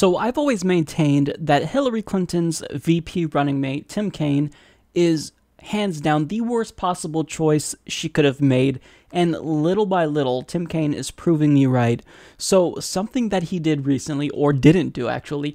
So I've always maintained that Hillary Clinton's VP running mate, Tim Kaine, is hands down the worst possible choice she could have made. And little by little, Tim Kaine is proving me right. So something that he did recently, or didn't do actually,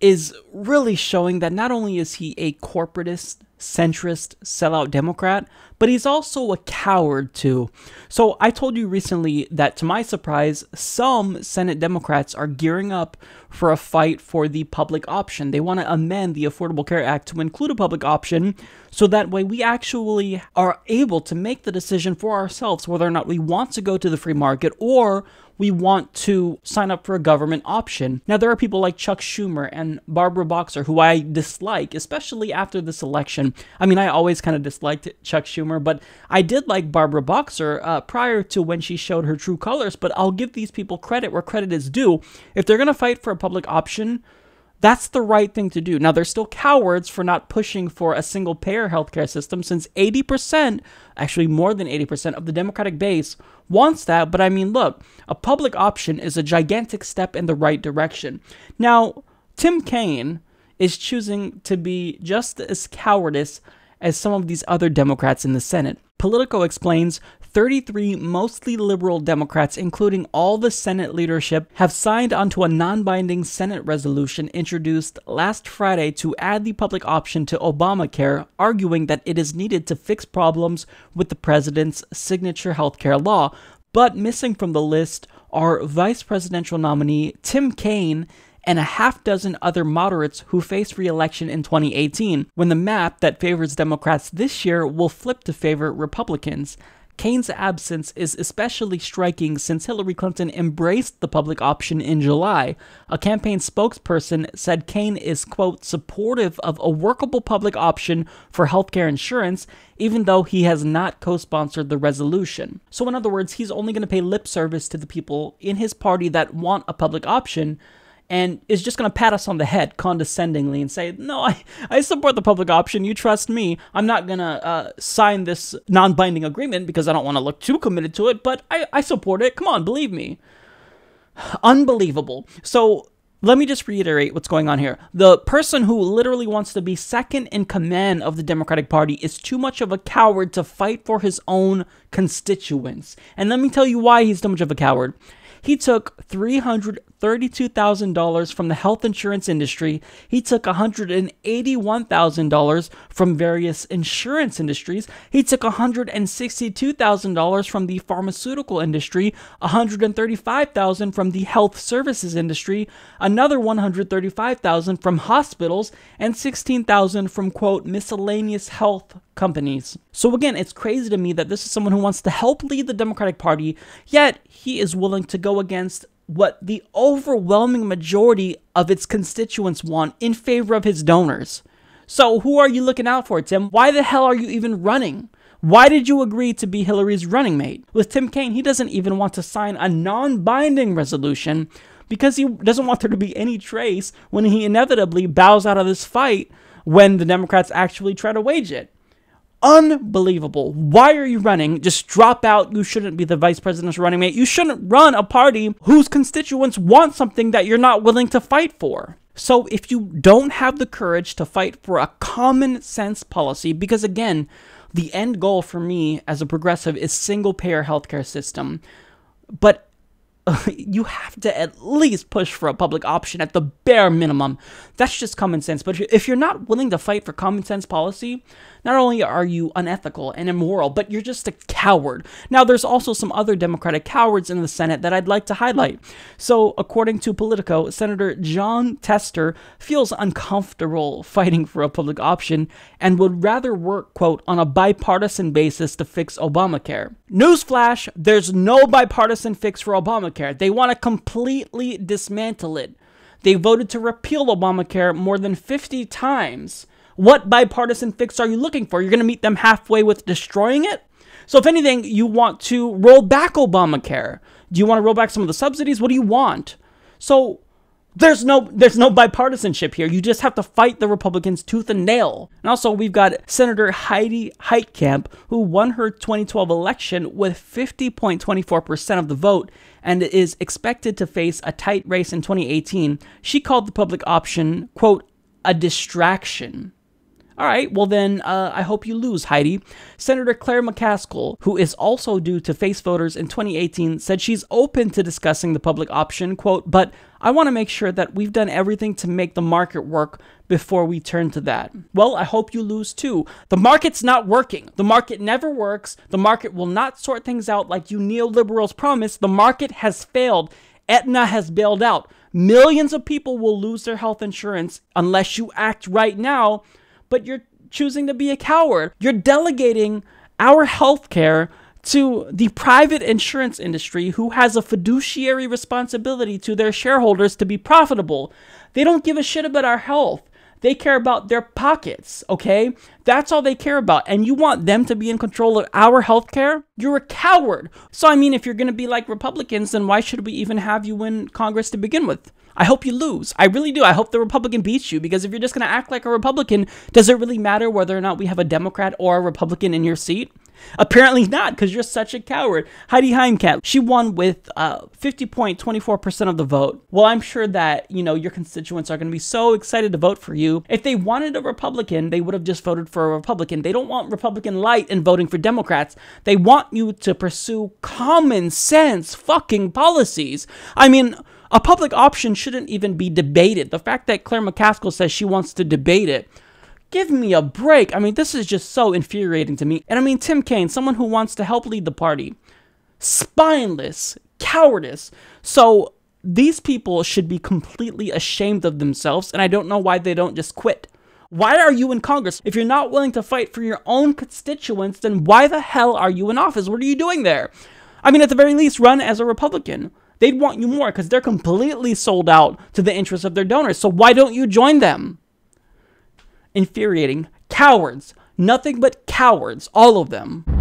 is really showing that not only is he a corporatist, centrist, sellout Democrat, but he's also a coward too. So I told you recently that to my surprise, some Senate Democrats are gearing up for a fight for the public option. They want to amend the Affordable Care Act to include a public option so that way we actually are able to make the decision for ourselves whether or not we want to go to the free market or we want to sign up for a government option. Now, there are people like Chuck Schumer and Barbara Boxer who I dislike, especially after this election. I mean, I always kind of disliked Chuck Schumer humor, but I did like Barbara Boxer uh, prior to when she showed her true colors. But I'll give these people credit where credit is due. If they're going to fight for a public option, that's the right thing to do. Now, they're still cowards for not pushing for a single payer healthcare system since 80%, actually more than 80% of the Democratic base wants that. But I mean, look, a public option is a gigantic step in the right direction. Now, Tim Kaine is choosing to be just as cowardice as some of these other Democrats in the Senate. Politico explains 33 mostly liberal Democrats, including all the Senate leadership, have signed onto a non binding Senate resolution introduced last Friday to add the public option to Obamacare, arguing that it is needed to fix problems with the president's signature healthcare law. But missing from the list are Vice Presidential nominee Tim Kaine and a half dozen other moderates who face re election in 2018, when the map that favors Democrats this year will flip to favor Republicans. Kane's absence is especially striking since Hillary Clinton embraced the public option in July. A campaign spokesperson said Kane is, quote, supportive of a workable public option for healthcare insurance, even though he has not co sponsored the resolution. So, in other words, he's only going to pay lip service to the people in his party that want a public option and is just going to pat us on the head condescendingly and say, No, I, I support the public option. You trust me. I'm not going to uh, sign this non binding agreement because I don't want to look too committed to it, but I, I support it. Come on, believe me. Unbelievable. So let me just reiterate what's going on here. The person who literally wants to be second in command of the Democratic Party is too much of a coward to fight for his own constituents. And let me tell you why he's too much of a coward. He took $332,000 from the health insurance industry. He took $181,000 from various insurance industries. He took $162,000 from the pharmaceutical industry, $135,000 from the health services industry, another $135,000 from hospitals, and $16,000 from quote miscellaneous health companies. So again, it's crazy to me that this is someone who wants to help lead the Democratic Party, yet he is willing to go against what the overwhelming majority of its constituents want in favor of his donors. So, who are you looking out for, Tim? Why the hell are you even running? Why did you agree to be Hillary's running mate? With Tim Kaine, he doesn't even want to sign a non binding resolution because he doesn't want there to be any trace when he inevitably bows out of this fight when the Democrats actually try to wage it. Unbelievable. Why are you running? Just drop out. You shouldn't be the vice president's running mate. You shouldn't run a party whose constituents want something that you're not willing to fight for. So if you don't have the courage to fight for a common sense policy, because again, the end goal for me as a progressive is single payer healthcare system. But you have to at least push for a public option at the bare minimum. That's just common sense. But if you're not willing to fight for common sense policy, not only are you unethical and immoral, but you're just a coward. Now, there's also some other Democratic cowards in the Senate that I'd like to highlight. So, according to Politico, Senator John Tester feels uncomfortable fighting for a public option and would rather work, quote, on a bipartisan basis to fix Obamacare. Newsflash there's no bipartisan fix for Obamacare. Obamacare. They want to completely dismantle it. They voted to repeal Obamacare more than 50 times. What bipartisan fix are you looking for? You're going to meet them halfway with destroying it? So, if anything, you want to roll back Obamacare. Do you want to roll back some of the subsidies? What do you want? So, there's no there's no bipartisanship here. You just have to fight the Republicans tooth and nail. And also we've got Senator Heidi Heitkamp who won her 2012 election with 50.24% of the vote and is expected to face a tight race in 2018. She called the public option, quote, a distraction. All right, well then, uh, I hope you lose, Heidi. Senator Claire McCaskill, who is also due to face voters in 2018, said she's open to discussing the public option, quote, but I want to make sure that we've done everything to make the market work before we turn to that. Well, I hope you lose too. The market's not working. The market never works. The market will not sort things out like you neoliberals promise. The market has failed. Etna has bailed out. Millions of people will lose their health insurance unless you act right now but you're choosing to be a coward. You're delegating our healthcare to the private insurance industry who has a fiduciary responsibility to their shareholders to be profitable. They don't give a shit about our health. They care about their pockets, okay? That's all they care about. And you want them to be in control of our healthcare? You're a coward. So, I mean, if you're going to be like Republicans, then why should we even have you in Congress to begin with? I hope you lose. I really do. I hope the Republican beats you because if you're just going to act like a Republican, does it really matter whether or not we have a Democrat or a Republican in your seat? Apparently not, because you're such a coward. Heidi Heimkat, she won with 50.24% uh, of the vote. Well, I'm sure that, you know, your constituents are going to be so excited to vote for you. If they wanted a Republican, they would have just voted for a Republican. They don't want Republican light in voting for Democrats. They want you to pursue common sense fucking policies. I mean, a public option shouldn't even be debated. The fact that Claire McCaskill says she wants to debate it Give me a break. I mean, this is just so infuriating to me. And I mean, Tim Kaine, someone who wants to help lead the party, spineless, cowardice. So these people should be completely ashamed of themselves, and I don't know why they don't just quit. Why are you in Congress? If you're not willing to fight for your own constituents, then why the hell are you in office? What are you doing there? I mean, at the very least, run as a Republican. They'd want you more because they're completely sold out to the interests of their donors. So why don't you join them? infuriating, cowards, nothing but cowards, all of them.